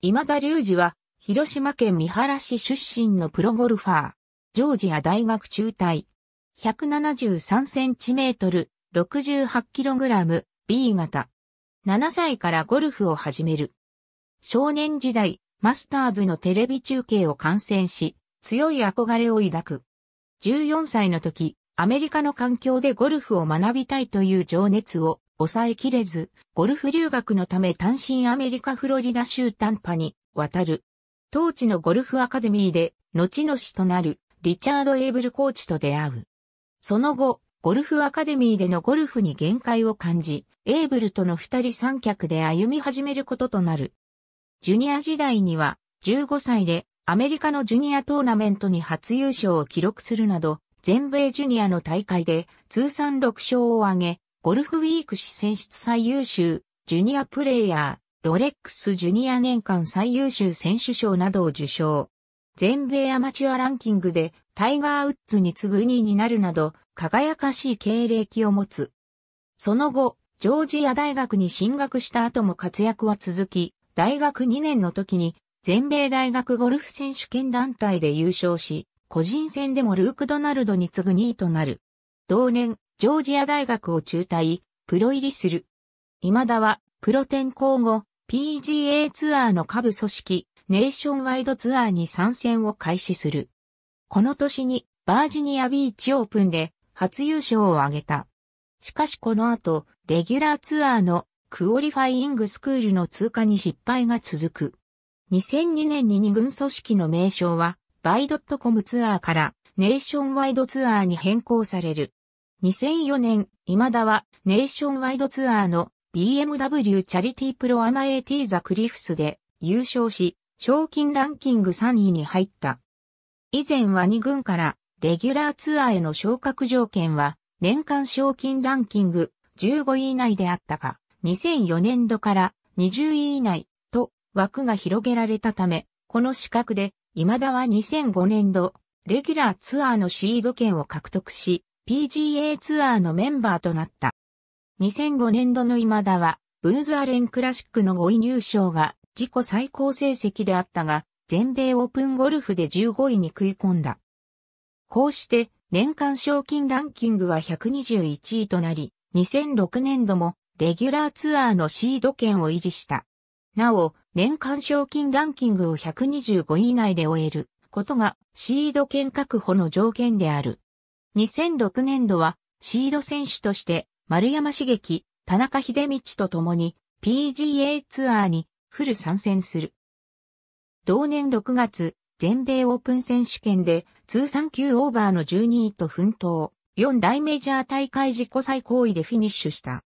今田隆二は、広島県三原市出身のプロゴルファー。ジョージア大学中退。173センチメートル、68キログラム、B 型。7歳からゴルフを始める。少年時代、マスターズのテレビ中継を観戦し、強い憧れを抱く。14歳の時、アメリカの環境でゴルフを学びたいという情熱を抑えきれず、ゴルフ留学のため単身アメリカフロリダ州短波に渡る。当地のゴルフアカデミーで、後の師となるリチャード・エイブルコーチと出会う。その後、ゴルフアカデミーでのゴルフに限界を感じ、エイブルとの二人三脚で歩み始めることとなる。ジュニア時代には、15歳でアメリカのジュニアトーナメントに初優勝を記録するなど、全米ジュニアの大会で通算6勝を挙げ、ゴルフウィーク誌選出最優秀、ジュニアプレイヤー、ロレックスジュニア年間最優秀選手賞などを受賞。全米アマチュアランキングでタイガー・ウッズに次ぐ2位になるなど、輝かしい経歴を持つ。その後、ジョージア大学に進学した後も活躍は続き、大学2年の時に全米大学ゴルフ選手権団体で優勝し、個人戦でもルーク・ドナルドに次ぐ2位となる。同年、ジョージア大学を中退、プロ入りする。今田は、プロ転向後、PGA ツアーの下部組織、ネーションワイドツアーに参戦を開始する。この年に、バージニアビーチオープンで、初優勝を挙げた。しかしこの後、レギュラーツアーのクオリファイングスクールの通過に失敗が続く。2002年に二軍組織の名称は、バイドットコムツアーからネーションワイドツアーに変更される。2004年、今田はネーションワイドツアーの BMW チャリティープロアマ AT ザクリフスで優勝し、賞金ランキング3位に入った。以前は2軍からレギュラーツアーへの昇格条件は年間賞金ランキング15位以内であったが、2004年度から20位以内と枠が広げられたため、この資格で今田は2005年度レギュラーツアーのシード権を獲得し、PGA ツアーのメンバーとなった。2005年度の今田は、ブーズアレンクラシックの5位入賞が自己最高成績であったが、全米オープンゴルフで15位に食い込んだ。こうして、年間賞金ランキングは121位となり、2006年度もレギュラーツアーのシード権を維持した。なお、年間賞金ランキングを125位以内で終えることがシード権確保の条件である。2006年度はシード選手として丸山茂樹、田中秀道と共に PGA ツアーにフル参戦する。同年6月、全米オープン選手権で通算9オーバーの12位と奮闘、4大メジャー大会自己最高位でフィニッシュした。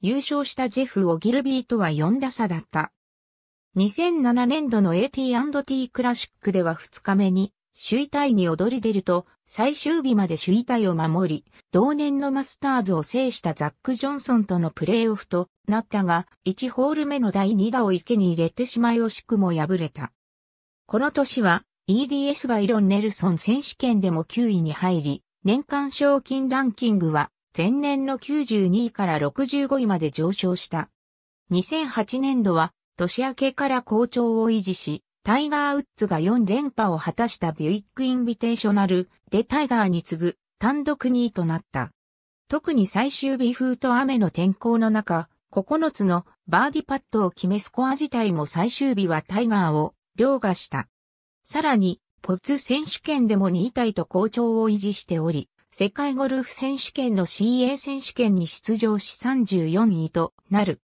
優勝したジェフ・オギルビーとは4打差だった。2007年度の AT&T クラシックでは2日目に首位タイに躍り出ると最終日まで首位体を守り、同年のマスターズを制したザック・ジョンソンとのプレーオフとなったが、1ホール目の第2打を池に入れてしまい惜しくも敗れた。この年は、EDS バイロン・ネルソン選手権でも9位に入り、年間賞金ランキングは、前年の92位から65位まで上昇した。2008年度は、年明けから好調を維持し、タイガー・ウッズが4連覇を果たしたビュイック・インビテーショナルでタイガーに次ぐ単独2位となった。特に最終日風と雨の天候の中、9つのバーディパットを決めスコア自体も最終日はタイガーを凌駕した。さらに、ポツ選手権でも2位タイと好調を維持しており、世界ゴルフ選手権の CA 選手権に出場し34位となる。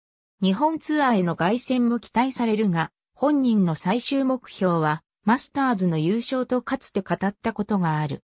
日本ツアーへの凱旋も期待されるが、本人の最終目標は、マスターズの優勝とかつて語ったことがある。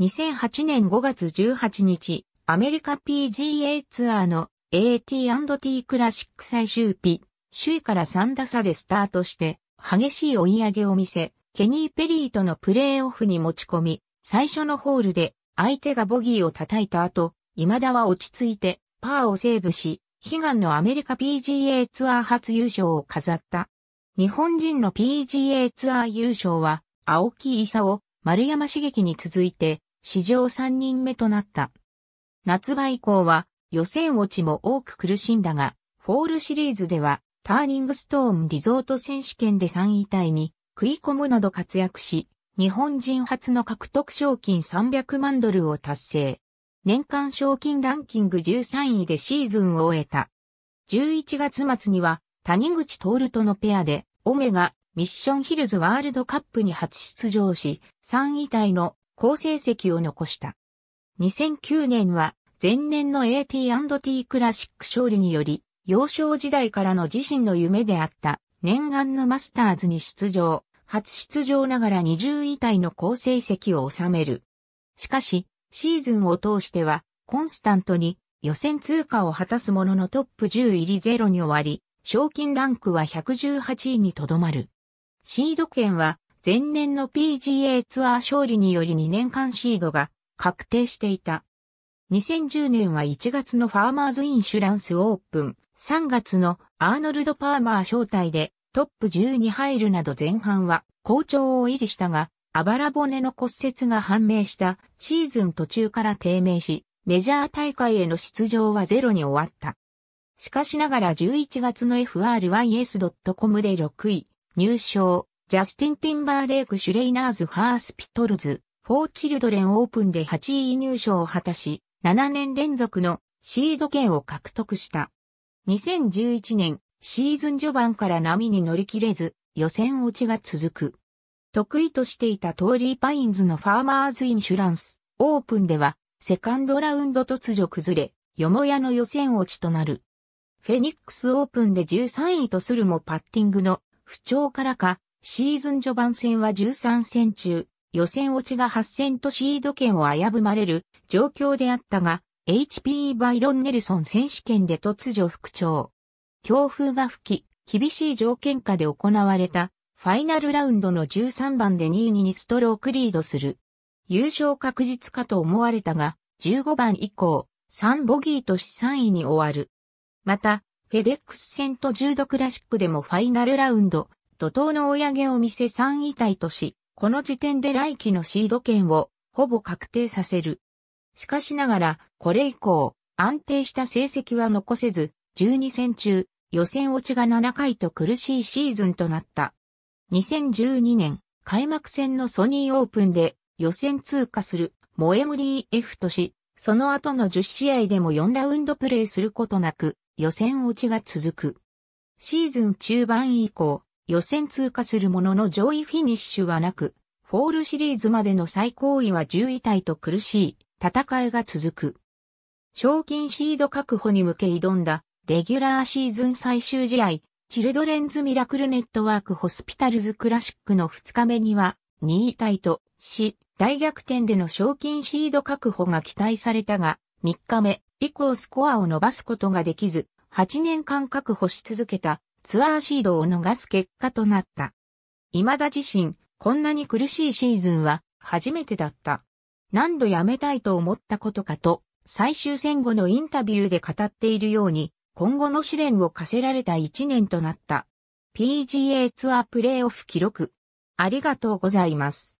2008年5月18日、アメリカ PGA ツアーの AT&T クラシック最終日、首位から3打差でスタートして、激しい追い上げを見せ、ケニー・ペリーとのプレーオフに持ち込み、最初のホールで相手がボギーを叩いた後、今田は落ち着いてパーをセーブし、悲願のアメリカ PGA ツアー初優勝を飾った。日本人の PGA ツアー優勝は、青木勲、丸山茂樹に続いて、史上3人目となった。夏場以降は、予選落ちも多く苦しんだが、フォールシリーズでは、ターニングストーンリゾート選手権で3位タイに食い込むなど活躍し、日本人初の獲得賞金300万ドルを達成。年間賞金ランキング13位でシーズンを終えた。11月末には谷口徹とのペアでオメガ、ミッションヒルズワールドカップに初出場し、3位体の好成績を残した。2009年は、前年の AT&T クラシック勝利により、幼少時代からの自身の夢であった念願のマスターズに出場、初出場ながら20位体の好成績を収める。しかし、シーズンを通しては、コンスタントに予選通過を果たすもののトップ10入り0に終わり、賞金ランクは118位にとどまる。シード権は前年の PGA ツアー勝利により2年間シードが確定していた。2010年は1月のファーマーズインシュランスオープン、3月のアーノルド・パーマー招待でトップ10に入るなど前半は好調を維持したが、あばら骨の骨折が判明したシーズン途中から低迷し、メジャー大会への出場はゼロに終わった。しかしながら11月の FRYS.com で6位、入賞、ジャスティン・ティンバーレイク・シュレイナーズ・ハースピトルズ、フォー・チルドレン・オープンで8位入賞を果たし、7年連続のシード権を獲得した。2011年、シーズン序盤から波に乗り切れず、予選落ちが続く。得意としていたトーリー・パインズのファーマーズ・インシュランス、オープンでは、セカンドラウンド突如崩れ、よもやの予選落ちとなる。フェニックスオープンで13位とするもパッティングの不調からか、シーズン序盤戦は13戦中、予選落ちが8戦とシード権を危ぶまれる状況であったが、HP バイロン・ネルソン選手権で突如復調。強風が吹き、厳しい条件下で行われた、ファイナルラウンドの13番で2位にストロークリードする。優勝確実かと思われたが、15番以降、3ボギーとし3位に終わる。また、フェデックス戦と柔道度クラシックでもファイナルラウンド、怒涛の追い上げを見せ3位体とし、この時点で来季のシード権をほぼ確定させる。しかしながら、これ以降、安定した成績は残せず、12戦中、予選落ちが7回と苦しいシーズンとなった。2012年、開幕戦のソニーオープンで予選通過するモエムリー F とし、その後の10試合でも4ラウンドプレーすることなく、予選落ちが続く。シーズン中盤以降、予選通過するものの上位フィニッシュはなく、フォールシリーズまでの最高位は10位タイと苦しい戦いが続く。賞金シード確保に向け挑んだ、レギュラーシーズン最終試合、チルドレンズ・ミラクルネットワーク・ホスピタルズ・クラシックの2日目には、2位タイとし、大逆転での賞金シード確保が期待されたが、3日目、以降スコアを伸ばすことができず、8年間確保し続けたツアーシードを逃す結果となった。未だ自身、こんなに苦しいシーズンは初めてだった。何度辞めたいと思ったことかと、最終戦後のインタビューで語っているように、今後の試練を課せられた1年となった。PGA ツアープレイオフ記録。ありがとうございます。